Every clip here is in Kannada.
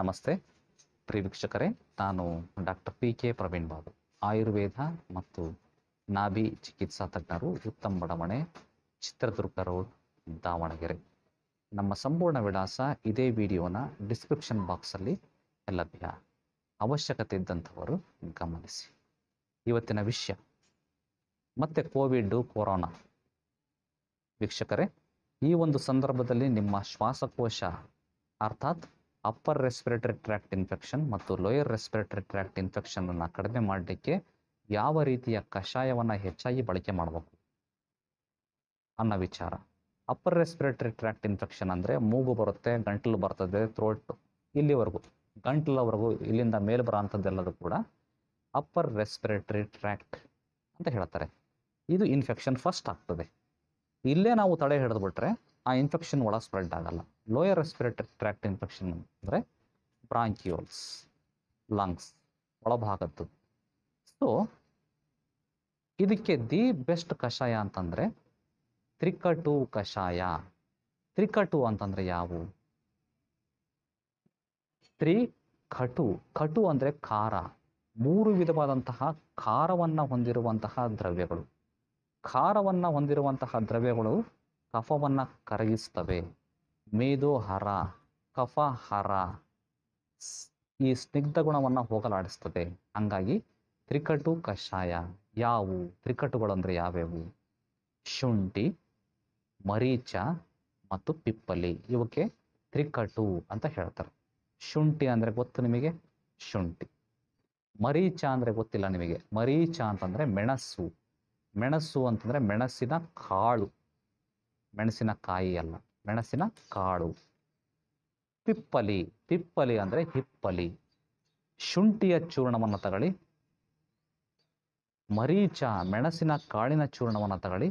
ನಮಸ್ತೆ ಪ್ರಿಯ ವೀಕ್ಷಕರೇ ನಾನು doctor P K Praveen Babu Ayurveda ಮತ್ತು ನಾಭಿ ಚಿಕಿತ್ಸಾ ತಜ್ಞರು ಉತ್ತಮ ಬಡಾವಣೆ ಚಿತ್ರದುರ್ಗ ರೋಡ್ ದಾವಣಗೆರೆ ನಮ್ಮ ಸಂಪೂರ್ಣ ವಿಳಾಸ ಇದೇ ವಿಡಿಯೋನ ಡಿಸ್ಕ್ರಿಪ್ಷನ್ ಬಾಕ್ಸಲ್ಲಿ ಲಭ್ಯ ಅವಶ್ಯಕತೆ ಇದ್ದಂಥವರು ಗಮನಿಸಿ ಇವತ್ತಿನ ವಿಷಯ ಮತ್ತೆ ಕೋವಿಡ್ ಕೊರೋನಾ ವೀಕ್ಷಕರೇ ಈ ಒಂದು ಸಂದರ್ಭದಲ್ಲಿ ನಿಮ್ಮ ಶ್ವಾಸಕೋಶ ಅರ್ಥಾತ್ ಅಪ್ಪರ್ ರೆಸ್ಪಿರೇಟರಿ ಟ್ರ್ಯಾಕ್ಟ್ ಇನ್ಫೆಕ್ಷನ್ ಮತ್ತು ಲೋಯರ್ ರೆಸ್ಪಿರೇಟರಿ ಟ್ರ್ಯಾಕ್ಟ್ ಅನ್ನು ಕಡಿಮೆ ಮಾಡಲಿಕ್ಕೆ ಯಾವ ರೀತಿಯ ಕಷಾಯವನ್ನು ಹೆಚ್ಚಾಗಿ ಬಳಕೆ ಮಾಡಬೇಕು ಅನ್ನೋ ವಿಚಾರ ಅಪ್ಪರ್ ರೆಸ್ಪಿರೇಟರಿ ಟ್ರ್ಯಾಕ್ಟ್ ಇನ್ಫೆಕ್ಷನ್ ಅಂದರೆ ಮೂಗು ಬರುತ್ತೆ ಗಂಟಲು ಬರ್ತದೆ ಥ್ರೋಟ್ ಇಲ್ಲಿವರೆಗೂ ಗಂಟಲವರೆಗೂ ಇಲ್ಲಿಂದ ಮೇಲೆ ಬರೋ ಕೂಡ ಅಪ್ಪರ್ ರೆಸ್ಪಿರೇಟರಿ ಟ್ರ್ಯಾಕ್ಟ್ ಅಂತ ಹೇಳ್ತಾರೆ ಇದು ಇನ್ಫೆಕ್ಷನ್ ಫಸ್ಟ್ ಆಗ್ತದೆ ಇಲ್ಲೇ ನಾವು ತಡೆ ಹಿಡಿದ್ಬಿಟ್ರೆ ಆ ಇನ್ಫೆಕ್ಷನ್ ಒಳಗೆ ಸ್ಪ್ರೆಡ್ ಆಗಲ್ಲ ಲೋಯರ್ ರೆಸ್ಪಿರೇಟರಿ ಟ್ರ್ಯಾಕ್ಟ್ ಇನ್ಫೆಕ್ಷನ್ ಅಂದರೆ ಬ್ರಾಂಕ್ಯೂಲ್ಸ್ ಲಂಗ್ಸ್ ಒಳಭಾಗದ್ದು ಸೊ ಇದಕ್ಕೆ ದಿ ಬೆಸ್ಟ್ ಕಷಾಯ ಅಂತಂದರೆ ತ್ರಿಕಟು ಕಷಾಯ ತ್ರಿಕಟು ಅಂತಂದರೆ ಯಾವು ತ್ರಿ ಖಟು ಕಟು ಅಂದರೆ ಖಾರ ಮೂರು ವಿಧವಾದಂತಹ ಖಾರವನ್ನು ಹೊಂದಿರುವಂತಹ ದ್ರವ್ಯಗಳು ಖಾರವನ್ನು ಹೊಂದಿರುವಂತಹ ದ್ರವ್ಯಗಳು ಕಫವನ್ನು ಕರಗಿಸ್ತವೆ ಮೇದೋಹರ ಹರ ಈ ಸ್ನಿಗ್ಧ ಗುಣವನ್ನು ಹೋಗಲಾಡಿಸ್ತದೆ ಹಂಗಾಗಿ ತ್ರಿಕಟು ಕಷಾಯ ಯಾವುವು ಅಂದರೆ ಯಾವ್ಯಾವು ಶುಂಠಿ ಮರೀಚ ಮತ್ತು ಪಿಪ್ಪಲಿ ಇವಕ್ಕೆ ತ್ರಿಕಟು ಅಂತ ಹೇಳ್ತಾರೆ ಶುಂಠಿ ಅಂದರೆ ಗೊತ್ತು ನಿಮಗೆ ಶುಂಠಿ ಮರೀಚ ಅಂದರೆ ಗೊತ್ತಿಲ್ಲ ನಿಮಗೆ ಮರೀಚ ಅಂತಂದರೆ ಮೆಣಸು ಮೆಣಸು ಅಂತಂದರೆ ಮೆಣಸಿನ ಕಾಳು ಮೆಣಸಿನಕಾಯಿ ಅಲ್ಲ ಮೆಣಸಿನ ಕಾಳು ಪಿಪ್ಪಲಿ ಪಿಪ್ಪಲಿ ಅಂದರೆ ಹಿಪ್ಪಲಿ ಶುಂಠಿಯ ಚೂರ್ಣವನ್ನು ತಗೊಳ್ಳಿ ಮರೀಚ ಮೆಣಸಿನ ಕಾಳಿನ ಚೂರ್ಣವನ್ನು ತಗೊಳ್ಳಿ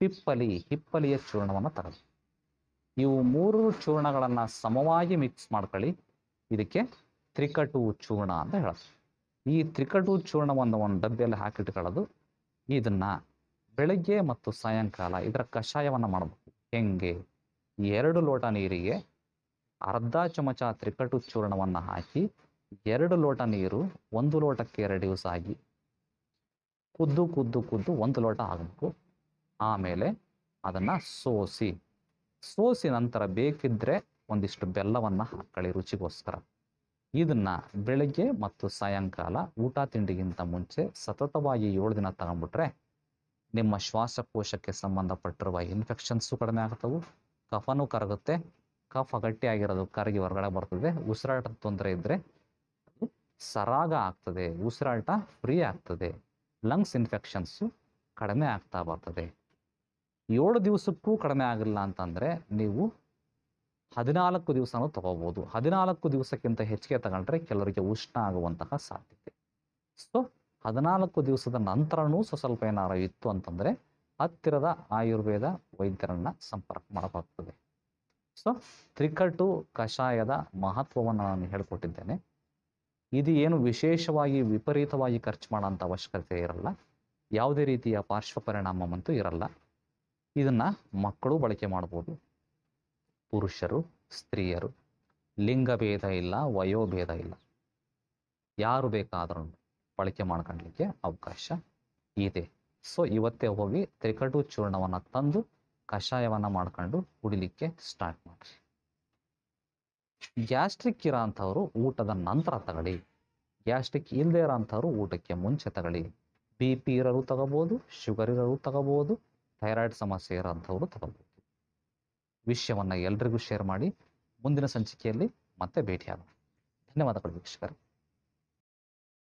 ಪಿಪ್ಪಲಿ ಹಿಪ್ಪಲಿಯ ಚೂರ್ಣವನ್ನು ತಗೊಳ್ಳಿ ಇವು ಮೂರು ಚೂರ್ಣಗಳನ್ನು ಸಮವಾಗಿ ಮಿಕ್ಸ್ ಮಾಡ್ಕೊಳ್ಳಿ ಇದಕ್ಕೆ ತ್ರಿಕಟು ಚೂರ್ಣ ಅಂತ ಹೇಳೋದು ಈ ತ್ರಿಕಟು ಚೂರ್ಣವನ್ನು ಒಂದು ಡಬ್ಬಿಯಲ್ಲಿ ಹಾಕಿಟ್ಕೊಳ್ಳೋದು ಇದನ್ನ ಬೆಳಗ್ಗೆ ಮತ್ತು ಸಾಯಂಕಾಲ ಇದರ ಕಷಾಯವನ್ನು ಮಾಡಬೇಕು ಹೆಂಗೆ ಎರಡು ಲೋಟ ನೀರಿಗೆ ಅರ್ಧ ಚಮಚ ತ್ರಿಕಟು ಚೂರ್ಣವನ್ನು ಹಾಕಿ ಎರಡು ಲೋಟ ನೀರು ಒಂದು ಲೋಟಕ್ಕೆ ದಿವಸ ಆಗಿ ಕುದ್ದು ಕುದ್ದು ಕುದ್ದು ಒಂದು ಲೋಟ ಆಗಬೇಕು ಆಮೇಲೆ ಅದನ್ನು ಸೋಸಿ ಸೋಸಿ ನಂತರ ಬೇಕಿದ್ದರೆ ಒಂದಿಷ್ಟು ಬೆಲ್ಲವನ್ನು ಹಾಕಳಿ ರುಚಿಗೋಸ್ಕರ ಇದನ್ನು ಬೆಳಗ್ಗೆ ಮತ್ತು ಸಾಯಂಕಾಲ ಊಟ ತಿಂಡಿಗಿಂತ ಮುಂಚೆ ಸತತವಾಗಿ ಏಳು ದಿನ ತಗೊಂಡ್ಬಿಟ್ರೆ ನಿಮ್ಮ ಶ್ವಾಸಕೋಶಕ್ಕೆ ಸಂಬಂಧಪಟ್ಟಿರುವ ಇನ್ಫೆಕ್ಷನ್ಸು ಕಡಿಮೆ ಆಗ್ತವೆ ಕಫನೂ ಕರಗುತ್ತೆ ಕಫ ಗಟ್ಟಿಯಾಗಿರೋದು ಕರಗಿ ಹೊರಗಡೆ ಬರ್ತದೆ ಉಸಿರಾಟದ ತೊಂದರೆ ಇದ್ದರೆ ಸರಾಗ ಆಗ್ತದೆ ಉಸಿರಾಟ ಫ್ರೀ ಆಗ್ತದೆ ಲಂಗ್ಸ್ ಇನ್ಫೆಕ್ಷನ್ಸು ಕಡಿಮೆ ಆಗ್ತಾ ಬರ್ತದೆ ಏಳು ದಿವಸಕ್ಕೂ ಕಡಿಮೆ ಆಗಿಲ್ಲ ಅಂತಂದರೆ ನೀವು ಹದಿನಾಲ್ಕು ದಿವಸನೂ ತಗೋಬೋದು ಹದಿನಾಲ್ಕು ದಿವಸಕ್ಕಿಂತ ಹೆಚ್ಚಿಗೆ ತಗೊಂಡ್ರೆ ಕೆಲವರಿಗೆ ಉಷ್ಣ ಆಗುವಂತಹ ಸಾಧ್ಯತೆ ಸೊ ಹದಿನಾಲ್ಕು ದಿವಸದ ನಂತರನೂ ಸ್ವಲ್ಪ ಏನಾರ ಇತ್ತು ಅಂತಂದರೆ ಹತ್ತಿರದ ಆಯುರ್ವೇದ ವೈದ್ಯರನ್ನು ಸಂಪರ್ಕ ಮಾಡಬೇಕಾಗ್ತದೆ ಸೊ ತ್ರಿಕಟು ಕಷಾಯದ ಮಹತ್ವವನ್ನು ನಾನು ಹೇಳಿಕೊಟ್ಟಿದ್ದೇನೆ ಇದು ಏನು ವಿಶೇಷವಾಗಿ ವಿಪರೀತವಾಗಿ ಖರ್ಚು ಮಾಡೋಂಥ ಅವಶ್ಯಕತೆ ಇರಲ್ಲ ಯಾವುದೇ ರೀತಿಯ ಪಾರ್ಶ್ವ ಪರಿಣಾಮವಂತೂ ಇರಲ್ಲ ಇದನ್ನು ಮಕ್ಕಳು ಬಳಕೆ ಮಾಡ್ಬೋದು ಪುರುಷರು ಸ್ತ್ರೀಯರು ಲಿಂಗಭೇದ ಇಲ್ಲ ವಯೋಭೇದ ಇಲ್ಲ ಯಾರು ಬೇಕಾದರೂ ಬಳಕೆ ಮಾಡ್ಕೊಳ್ಲಿಕ್ಕೆ ಅವಕಾಶ ಇದೆ ಸೊ ಇವತ್ತೇ ಹೋಗಿ ತ್ರಿಕಟು ಚೂರ್ಣವನ್ನು ತಂದು ಕಷಾಯವನ್ನು ಮಾಡ್ಕೊಂಡು ಕುಡಿಲಿಕ್ಕೆ ಸ್ಟಾರ್ಟ್ ಮಾಡಿ ಗ್ಯಾಸ್ಟ್ರಿಕ್ ಇರೋ ಊಟದ ನಂತರ ತಗೊಳ್ಳಿ ಗ್ಯಾಸ್ಟ್ರಿಕ್ ಇಲ್ಲದೆ ಇರೋ ಅಂಥವ್ರು ಊಟಕ್ಕೆ ಮುಂಚೆ ತಗೊಳ್ಳಿ ಬಿ ಪಿ ಇರೋರು ತಗೋಬೋದು ಶುಗರ್ ಇರೋರು ತಗೋಬೋದು ಥೈರಾಯ್ಡ್ ಸಮಸ್ಯೆ ಇರೋ ಅಂಥವ್ರು ತಗೋಬೋದು ವಿಷಯವನ್ನು ಎಲ್ರಿಗೂ ಶೇರ್ ಮಾಡಿ ಮುಂದಿನ ಸಂಚಿಕೆಯಲ್ಲಿ ಮತ್ತೆ ಭೇಟಿಯಾಗೋಣ ಧನ್ಯವಾದಗಳು ವೀಕ್ಷಕರೇ